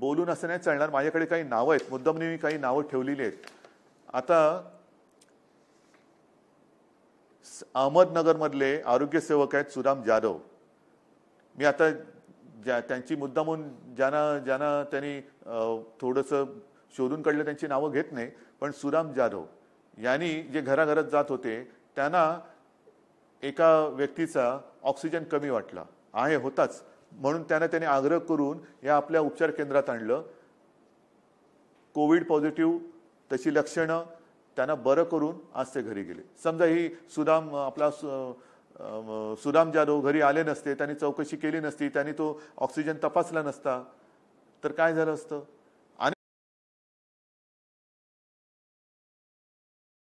बोलून असं नाही चालणार माझ्याकडे काही नावं आहेत मुद्दामने मी काही नावं ठेवलेली आहेत आता अहमदनगरमधले आरोग्यसेवक आहेत सुराम जाधव मी आता ज्या त्यांची मुद्दामून ज्यांना ज्यांना त्यांनी थोडंसं शोधून काढलं त्यांची नावं घेत नाही पण सुराम जाधव यांनी जे घराघरात जात होते त्यांना एका व्यक्तीचा ऑक्सिजन कमी वाटला आहे होताच म्हणून त्यांना त्याने आग्रह करून या आपल्या उपचार केंद्रात आणलं कोविड पॉझिटिव्ह तशी लक्षणं त्यांना बरं करून आज ते घरी गेले समजा ही सुदाम आपला सुदाम जाधव घरी आले नसते त्यांनी चौकशी केली नसती त्यांनी तो ऑक्सिजन तपासला नसता तर काय झालं असतं